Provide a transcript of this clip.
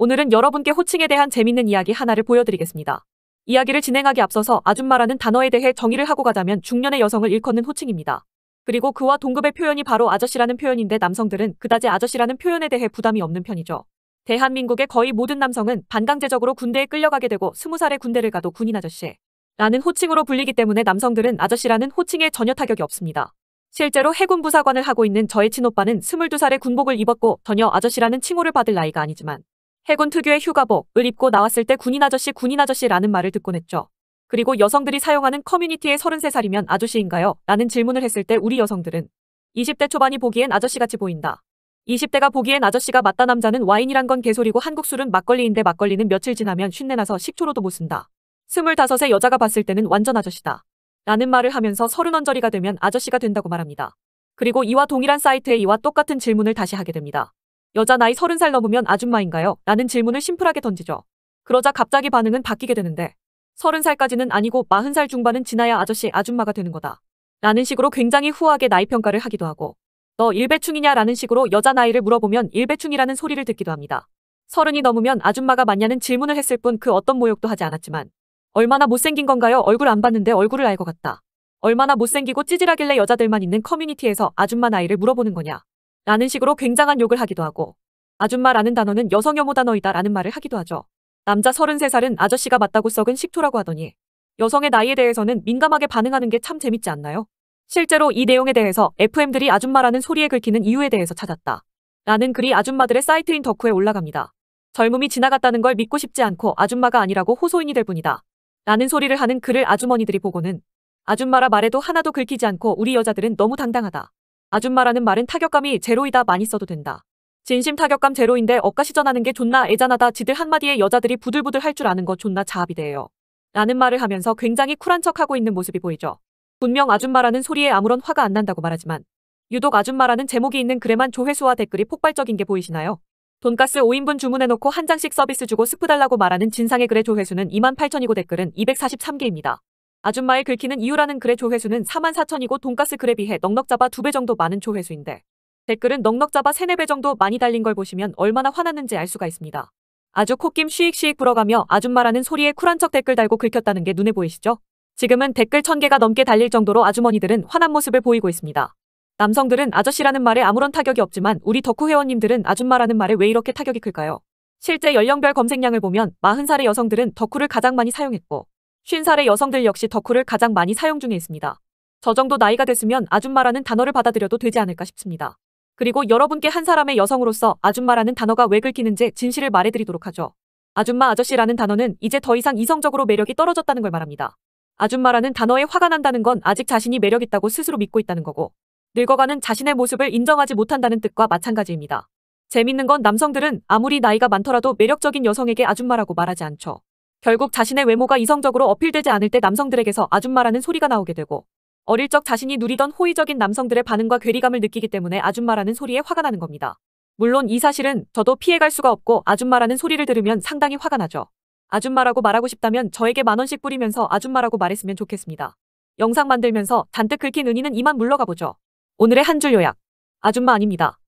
오늘은 여러분께 호칭에 대한 재밌는 이야기 하나를 보여드리겠습니다. 이야기를 진행하기 앞서서 아줌마라는 단어에 대해 정의를 하고 가자면 중년의 여성을 일컫는 호칭입니다. 그리고 그와 동급의 표현이 바로 아저씨라는 표현인데 남성들은 그다지 아저씨라는 표현에 대해 부담이 없는 편이죠. 대한민국의 거의 모든 남성은 반강제적으로 군대에 끌려가게 되고 스무 살의 군대를 가도 군인 아저씨 라는 호칭으로 불리기 때문에 남성들은 아저씨라는 호칭에 전혀 타격이 없습니다. 실제로 해군 부사관을 하고 있는 저의 친오빠는 22살에 군복을 입었고 전혀 아저씨라는 칭호를 받을 나이가 아니지만 해군 특유의 휴가복을 입고 나왔을 때 군인 아저씨 군인 아저씨라는 말을 듣곤 했죠. 그리고 여성들이 사용하는 커뮤니티의 33살이면 아저씨인가요? 라는 질문을 했을 때 우리 여성들은 20대 초반이 보기엔 아저씨같이 보인다. 20대가 보기엔 아저씨가 맞다 남자는 와인이란 건 개소리고 한국 술은 막걸리인데 막걸리는 며칠 지나면 쉰내나서 식초로도 못 쓴다. 25세 여자가 봤을 때는 완전 아저씨다. 라는 말을 하면서 서른 언저리가 되면 아저씨가 된다고 말합니다. 그리고 이와 동일한 사이트에 이와 똑같은 질문을 다시 하게 됩니다. 여자 나이 30살 넘으면 아줌마인가요? 라는 질문을 심플하게 던지죠. 그러자 갑자기 반응은 바뀌게 되는데 30살까지는 아니고 40살 중반은 지나야 아저씨 아줌마가 되는 거다. 라는 식으로 굉장히 후하게 나이 평가를 하기도 하고 너 일배충이냐 라는 식으로 여자 나이를 물어보면 일배충이라는 소리를 듣기도 합니다. 서른이 넘으면 아줌마가 맞냐는 질문을 했을 뿐 그 어떤 모욕도 하지 않았지만 얼마나 못생긴 건가요? 얼굴 안 봤는데 얼굴을 알 것 같다. 얼마나 못생기고 찌질하길래 여자들만 있는 커뮤니티에서 아줌마 나이를 물어보는 거냐. 라는 식으로 굉장한 욕을 하기도 하고 아줌마라는 단어는 여성 혐오 단어이다 라는 말을 하기도 하죠. 남자 33살은 아저씨가 맞다고 썩은 식초라고 하더니 여성의 나이에 대해서는 민감하게 반응하는 게 참 재밌지 않나요? 실제로 이 내용에 대해서 FM들이 아줌마라는 소리에 긁히는 이유에 대해서 찾았다. 라는 글이 아줌마들의 사이트인 덕후에 올라갑니다. 젊음이 지나갔다는 걸 믿고 싶지 않고 아줌마가 아니라고 호소인이 될 뿐이다. 라는 소리를 하는 글을 아주머니들이 보고는 아줌마라 말해도 하나도 긁히지 않고 우리 여자들은 너무 당당하다. 아줌마라는 말은 타격감이 제로이다 많이 써도 된다. 진심 타격감 제로인데 억까시전하는게 존나 애잔하다 지들 한마디에 여자들이 부들부들 할 줄 아는 거 존나 자합이대요. 라는 말을 하면서 굉장히 쿨한 척하고 있는 모습이 보이죠. 분명 아줌마라는 소리에 아무런 화가 안 난다고 말하지만 유독 아줌마라는 제목이 있는 글에만 조회수와 댓글이 폭발적인 게 보이시나요? 돈가스 5인분 주문해놓고 한 장씩 서비스 주고 스프 달라고 말하는 진상의 글의 조회수는 28,000이고 댓글은 243개입니다. 아줌마의 긁히는 이유라는 글의 조회수는 4만 4천이고 돈가스 글에 비해 넉넉 잡아 2배 정도 많은 조회수인데 댓글은 넉넉 잡아 3, 4배 정도 많이 달린 걸 보시면 얼마나 화났는지 알 수가 있습니다. 아주 코김 쉬익쉬익 불어가며 아줌마라는 소리에 쿨한 척 댓글 달고 긁혔다는 게 눈에 보이시죠? 지금은 댓글 1000개가 넘게 달릴 정도로 아주머니들은 화난 모습을 보이고 있습니다. 남성들은 아저씨라는 말에 아무런 타격이 없지만 우리 덕후 회원님들은 아줌마라는 말에 왜 이렇게 타격이 클까요? 실제 연령별 검색량을 보면 40살의 여성들은 덕후를 가장 많이 사용했고 50살의 여성들 역시 덕후를 가장 많이 사용 중에 있습니다. 저 정도 나이가 됐으면 아줌마라는 단어를 받아들여도 되지 않을까 싶습니다. 그리고 여러분께 한 사람의 여성으로서 아줌마라는 단어가 왜 긁히는지 진실을 말해드리도록 하죠. 아줌마 아저씨라는 단어는 이제 더 이상 이성적으로 매력이 떨어졌다는 걸 말합니다. 아줌마라는 단어에 화가 난다는 건 아직 자신이 매력있다고 스스로 믿고 있다는 거고 늙어가는 자신의 모습을 인정하지 못한다는 뜻과 마찬가지입니다. 재밌는 건 남성들은 아무리 나이가 많더라도 매력적인 여성에게 아줌마라고 말하지 않죠. 결국 자신의 외모가 이성적으로 어필되지 않을 때 남성들에게서 아줌마라는 소리가 나오게 되고 어릴 적 자신이 누리던 호의적인 남성들의 반응과 괴리감을 느끼기 때문에 아줌마라는 소리에 화가 나는 겁니다. 물론 이 사실은 저도 피해갈 수가 없고 아줌마라는 소리를 들으면 상당히 화가 나죠. 아줌마라고 말하고 싶다면 저에게 만원씩 뿌리면서 아줌마라고 말했으면 좋겠습니다. 영상 만들면서 잔뜩 긁힌 은희는 이만 물러가보죠. 오늘의 한 줄 요약. 아줌마 아닙니다.